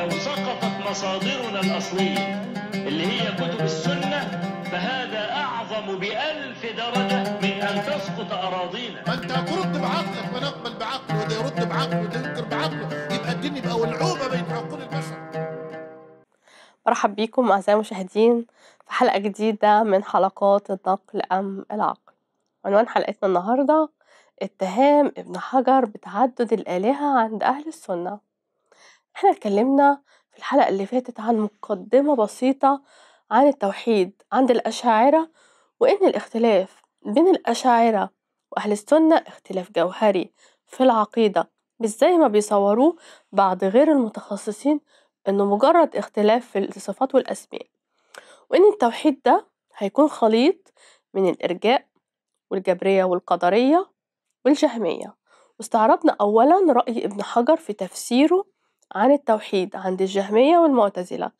لو سقطت مصادرنا الأصلية اللي هي كتب السنة فهذا أعظم بألف درجة من أن تسقط أراضينا فأنت أنت ترد بعقلك ما نقبل بعقله وده يرد بعقله وده ينكر بعقله يبقى الدين يبقى ولعوبة بين عقول البشر مرحب بيكم أعزائي المشاهدين في حلقة جديدة من حلقات النقل أم العقل عنوان حلقتنا النهاردة اتهام ابن حجر بتعدد الآلهة عند أهل السنة احنا اتكلمنا في الحلقة اللي فاتت عن مقدمة بسيطة عن التوحيد عند الأشاعرة وإن الاختلاف بين الأشاعرة وأهل السنة اختلاف جوهري في العقيدة مش زي ما بيصوروه بعض غير المتخصصين إنه مجرد اختلاف في الصفات والأسماء وإن التوحيد ده هيكون خليط من الإرجاء والجبرية والقدرية والجهمية واستعرضنا أولا رأي ابن حجر في تفسيره عن التوحيد عند الجهمية والمعتزلة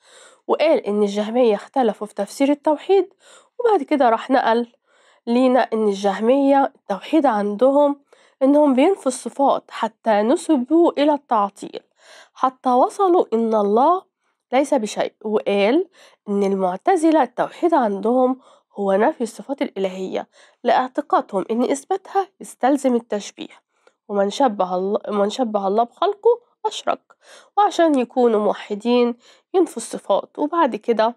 وقال إن الجهمية اختلفوا في تفسير التوحيد وبعد كده راح نقل لينا إن الجهمية التوحيد عندهم إنهم بينفوا الصفات حتى نسبوا إلى التعطيل حتى وصلوا إن الله ليس بشيء وقال إن المعتزلة التوحيد عندهم هو نفي الصفات الإلهية لاعتقادهم إن إثباتها يستلزم التشبيه ومن شبه الله, من شبه الله بخلقه أشرك وعشان يكونوا موحدين ينفوا الصفات وبعد كده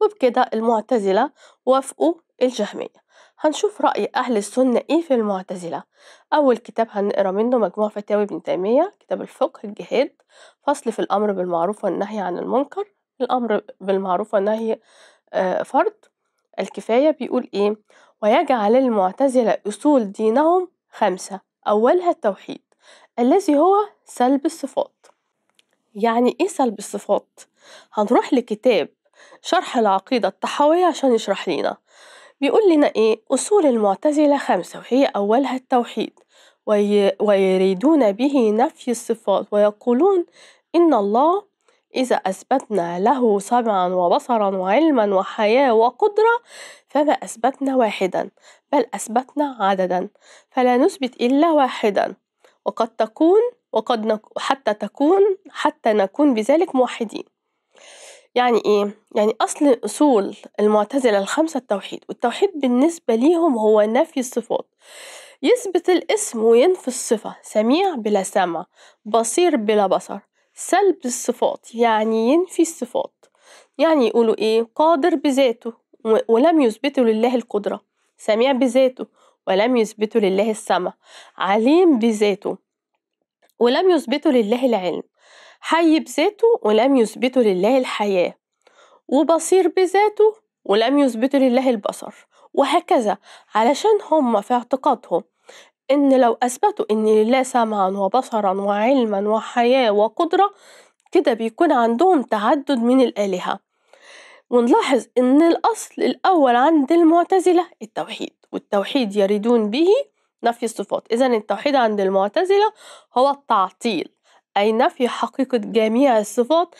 وبكده المعتزلة وافقوا الجهمية هنشوف رأي أهل السنة إيه في المعتزلة أول كتاب هنقرا منه مجموع فتاوي ابن تيمية كتاب الفقه الجهاد فصل في الأمر بالمعروف والنهي عن المنكر الأمر بالمعروف والنهي آه، فرض الكفاية بيقول إيه ويجعل المعتزلة أصول دينهم خمسة أولها التوحيد الذي هو سلب الصفات يعني ايه سلب الصفات هنروح لكتاب شرح العقيدة الطحاوية عشان يشرح لنا بيقول لنا ايه اصول المعتزلة خمسة وهي اولها التوحيد ويريدون به نفي الصفات ويقولون ان الله إذا أثبتنا له سمعا وبصرا وعلما وحياة وقدرة فما أثبتنا واحدا بل أثبتنا عددا فلا نثبت إلا واحدا وقد تكون وقد نك... حتى تكون حتى نكون بذلك موحدين يعني إيه؟ يعني أصل أصول المعتزلة الخمسة التوحيد والتوحيد بالنسبة ليهم هو نفي الصفات يثبت الاسم وينفي الصفة سميع بلا سمع بصير بلا بصر سلب الصفات يعني ينفي الصفات يعني يقولوا إيه قادر بذاته ولم يثبتوا لله القدرة سميع بذاته ولم يثبتوا لله السمع عليم بذاته ولم يثبتوا لله العلم حي بذاته ولم يثبتوا لله الحياة وبصير بذاته ولم يثبتوا لله البصر وهكذا علشان هم في اعتقادهم ان لو اثبتوا ان لله سمعا وبصرا وعلما وحياه وقدره كده بيكون عندهم تعدد من الالهه ونلاحظ أن الأصل الأول عند المعتزلة التوحيد والتوحيد يريدون به نفي الصفات إذا التوحيد عند المعتزلة هو التعطيل أي نفي حقيقة جميع الصفات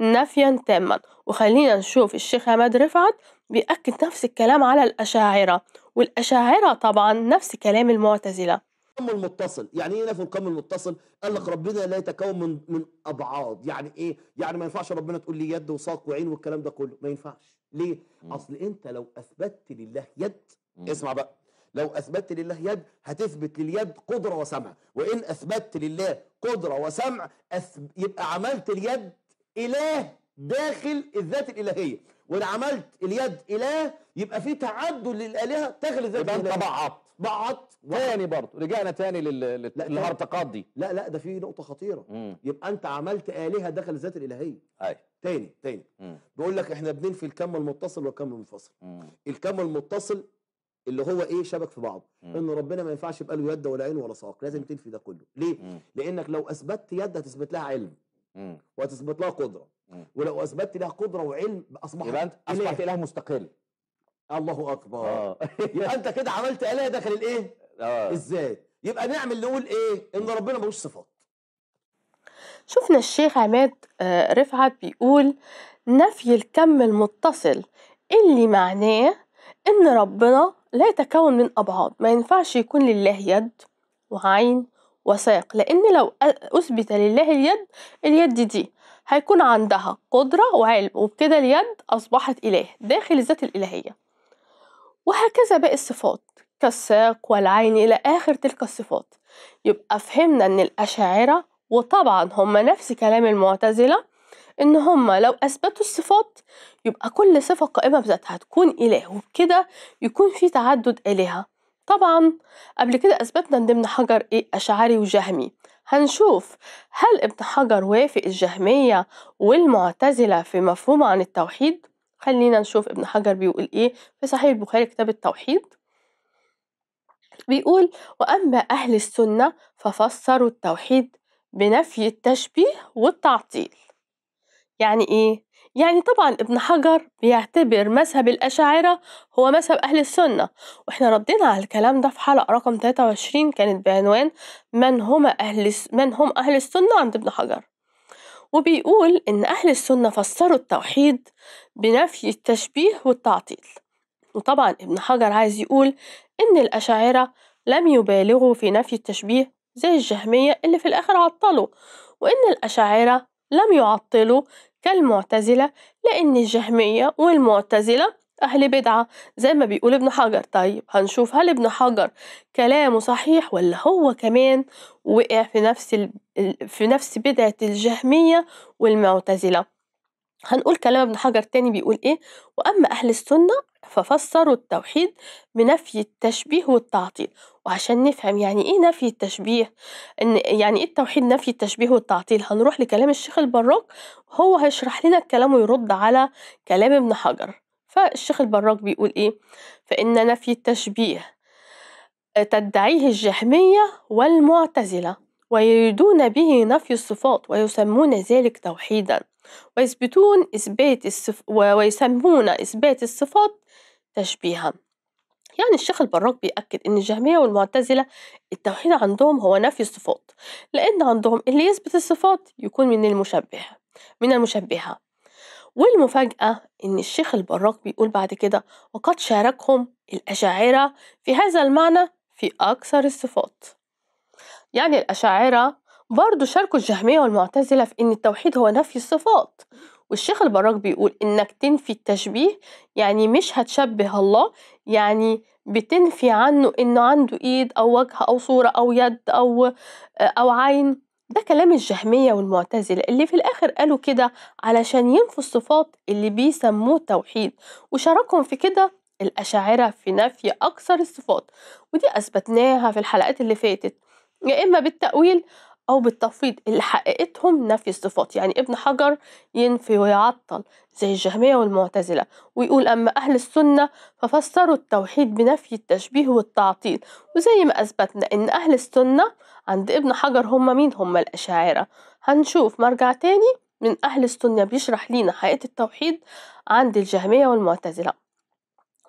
نفيا تاما وخلينا نشوف الشيخ عماد رفعت بيأكد نفس الكلام على الأشاعرة والأشاعرة طبعا نفس كلام المعتزلة المتصل يعني ايه نفي القام المتصل قال لك ربنا لا يتكون من من ابعاد يعني ايه يعني ما ينفعش ربنا تقول لي يد وساق وعين والكلام ده كله ما ينفعش ليه مم. اصل انت لو اثبتت لله يد مم. اسمع بقى لو اثبتت لله يد هتثبت لليد قدره وسمع وان اثبتت لله قدره وسمع أثب... يبقى عملت اليد اله داخل الذات الالهيه ولو عملت اليد إله يبقى في تعدد للآلهة تغلي ذات يبقى بعضت بعضت تاني برضه رجعنا تاني للهرطقات دي لا لا ده في نقطة خطيرة مم. يبقى أنت عملت آلهة دخل ذات الإلهية أي أيوه. تاني تاني بقول بيقول لك إحنا بننفي الكم المتصل والكم المنفصل الكم المتصل اللي هو ايه شبك في بعضه ان ربنا ما ينفعش يبقى له يد ولا عين ولا ساق لازم تنفي ده كله ليه مم. لانك لو اثبتت يد هتثبت لها علم وهتثبت لها قدره ولو اثبتت لها قدره وعلم اصبحت يبقى انت اصبحت اله مستقل الله اكبر آه. يبقى انت كده عملت اله داخل الايه؟ آه. الذات يبقى نعمل نقول ايه؟ ان ربنا ملوش صفات شفنا الشيخ عماد آه، رفعت بيقول نفي الكم المتصل اللي معناه ان ربنا لا يتكون من ابعاد ما ينفعش يكون لله يد وعين وساق لان لو اثبت لله اليد اليد دي هيكون عندها قدرة وعلم وبكده اليد أصبحت إله داخل الذات الإلهية وهكذا باقي الصفات كالساق والعين إلى آخر تلك الصفات يبقى فهمنا إن الأشاعرة وطبعا هم نفس كلام المعتزلة إن هم لو أثبتوا الصفات يبقى كل صفة قائمة بذاتها تكون إله وبكده يكون في تعدد آلهة طبعا قبل كده أثبتنا إن ضمن حجر إيه أشعري وجهمي هنشوف هل ابن حجر وافق الجهمية والمعتزلة في مفهوم عن التوحيد؟ خلينا نشوف ابن حجر بيقول ايه في صحيح البخاري كتاب التوحيد بيقول وأما أهل السنة ففسروا التوحيد بنفي التشبيه والتعطيل يعني ايه؟ يعني طبعا ابن حجر بيعتبر مذهب الأشاعرة هو مذهب أهل السنة وإحنا ردينا على الكلام ده في حلقة رقم 23 كانت بعنوان من هما أهل من هم أهل السنة عند ابن حجر وبيقول إن أهل السنة فسروا التوحيد بنفي التشبيه والتعطيل وطبعا ابن حجر عايز يقول إن الأشاعرة لم يبالغوا في نفي التشبيه زي الجهمية اللي في الآخر عطلوا وإن الأشاعرة لم يعطلوا كالمعتزلة لأن الجهمية والمعتزلة أهل بدعة زي ما بيقول ابن حجر طيب هنشوف هل ابن حجر كلامه صحيح ولا هو كمان وقع في نفس ال... في نفس بدعة الجهمية والمعتزلة هنقول كلام ابن حجر تاني بيقول ايه واما اهل السنه ففسروا التوحيد بنفي التشبيه والتعطيل وعشان نفهم يعني ايه نفي التشبيه ان يعني ايه التوحيد نفي التشبيه والتعطيل هنروح لكلام الشيخ البراك هو هيشرح لنا الكلام ويرد على كلام ابن حجر فالشيخ البراك بيقول ايه فان نفي التشبيه تدعيه الجهميه والمعتزله ويريدون به نفي الصفات ويسمون ذلك توحيدا ويثبتون إثبات الصف... ويسمون إثبات الصفات تشبيها يعني الشيخ البراك بيأكد إن الجهمية والمعتزلة التوحيد عندهم هو نفي الصفات لأن عندهم اللي يثبت الصفات يكون من المشبه من المشبهة والمفاجأة إن الشيخ البراك بيقول بعد كده وقد شاركهم الأشاعرة في هذا المعنى في أكثر الصفات يعني الأشاعرة برضه شاركوا الجهمية والمعتزلة في إن التوحيد هو نفي الصفات والشيخ البراك بيقول إنك تنفي التشبيه يعني مش هتشبه الله يعني بتنفي عنه إنه عنده إيد أو وجه أو صورة أو يد أو آه، أو عين ده كلام الجهمية والمعتزلة اللي في الآخر قالوا كده علشان ينفوا الصفات اللي بيسموه توحيد وشاركهم في كده الأشاعرة في نفي أكثر الصفات ودي أثبتناها في الحلقات اللي فاتت يا إما بالتأويل أو بالتفويض اللي حققتهم نفي الصفات يعني ابن حجر ينفي ويعطل زي الجهمية والمعتزلة ويقول أما أهل السنة ففسروا التوحيد بنفي التشبيه والتعطيل وزي ما أثبتنا إن أهل السنة عند ابن حجر هم مين هم الأشاعرة هنشوف مرجع تاني من أهل السنة بيشرح لينا حقيقة التوحيد عند الجهمية والمعتزلة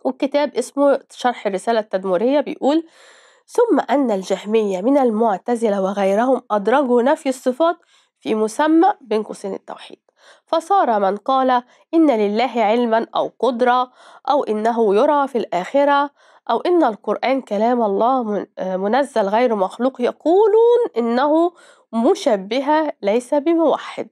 والكتاب اسمه شرح الرسالة التدمرية بيقول ثم أن الجهمية من المعتزلة وغيرهم أدرجوا نفي الصفات في مسمى بين قوسين التوحيد فصار من قال إن لله علما أو قدرة أو إنه يرى في الآخرة أو إن القرآن كلام الله آه، منزل غير مخلوق يقولون إنه مشبهة ليس بموحد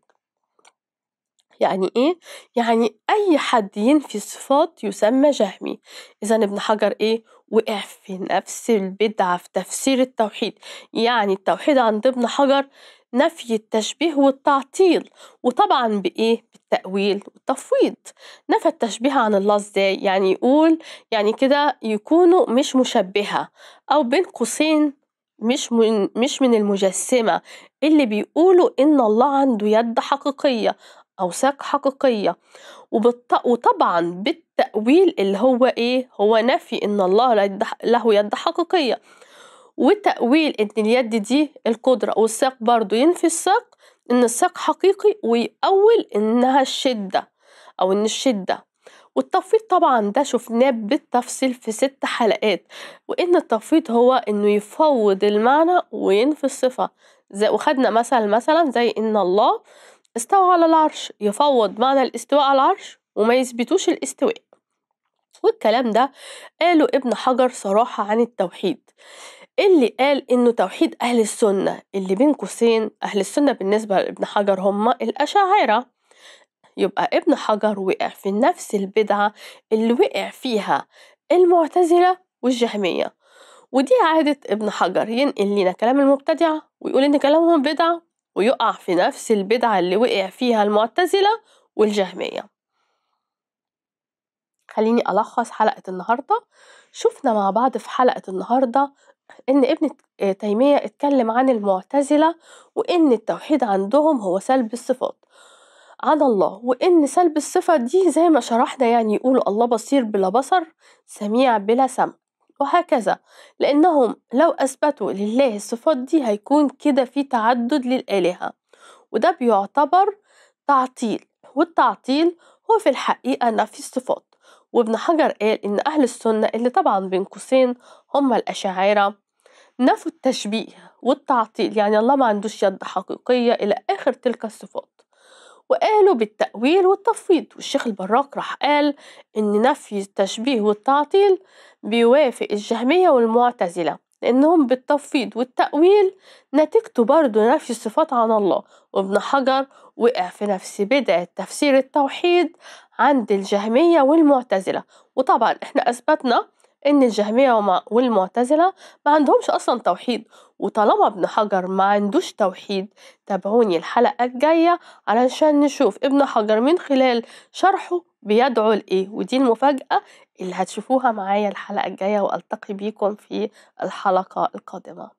يعني إيه؟ يعني أي حد ينفي الصفات يسمى جهمي إذا ابن حجر إيه؟ وقع في نفس البدعة في تفسير التوحيد يعني التوحيد عند ابن حجر نفي التشبيه والتعطيل وطبعا بايه بالتأويل والتفويض نفى التشبيه عن الله ازاي يعني يقول يعني كده يكونوا مش مشبهة او بين قوسين مش من مش من المجسمة اللي بيقولوا إن الله عنده يد حقيقية أوساق حقيقية وبالط... وطبعا بالتأويل اللي هو إيه هو نفي إن الله له يد حقيقية وتأويل إن اليد دي القدرة والساق برضو ينفي الساق إن الساق حقيقي ويأول إنها الشدة أو إن الشدة والتفويض طبعا ده شفناه بالتفصيل في ست حلقات وان التفويض هو انه يفوض المعنى وينفي الصفة زي وخدنا مثل مثلا زي ان الله استوى على العرش يفوض معنى الاستواء على العرش وما يثبتوش الاستواء والكلام ده قاله ابن حجر صراحة عن التوحيد اللي قال انه توحيد اهل السنة اللي بين قوسين اهل السنة بالنسبة لابن حجر هم الاشاعرة يبقى ابن حجر وقع في نفس البدعة اللي وقع فيها المعتزلة والجهمية ودي عادة ابن حجر ينقل لنا كلام المبتدعة ويقول ان كلامهم بدعة ويقع في نفس البدعة اللي وقع فيها المعتزلة والجهمية خليني ألخص حلقة النهاردة شفنا مع بعض في حلقة النهاردة إن ابن آه، تيمية اتكلم عن المعتزلة وإن التوحيد عندهم هو سلب الصفات عن الله وإن سلب الصفة دي زي ما شرحنا يعني يقول الله بصير بلا بصر سميع بلا سمع وهكذا لأنهم لو أثبتوا لله الصفات دي هيكون كده في تعدد للآلهة وده بيعتبر تعطيل والتعطيل هو في الحقيقة نفي الصفات وابن حجر قال إن أهل السنة اللي طبعا بين قوسين هم الأشاعرة نفوا التشبيه والتعطيل يعني الله ما عندوش يد حقيقية إلى آخر تلك الصفات وقالوا بالتأويل والتفويض والشيخ البراك راح قال إن نفي التشبيه والتعطيل بيوافق الجهمية والمعتزلة لأنهم بالتفويض والتأويل نتيجته برضه نفي الصفات عن الله وابن حجر وقع في نفس بدعة تفسير التوحيد عند الجهمية والمعتزلة وطبعا احنا أثبتنا ان الجهميه والمعتزله ما عندهمش اصلا توحيد وطالما ابن حجر ما عندوش توحيد تابعوني الحلقه الجايه علشان نشوف ابن حجر من خلال شرحه بيدعو لايه ودي المفاجاه اللي هتشوفوها معايا الحلقه الجايه والتقي بيكم في الحلقه القادمه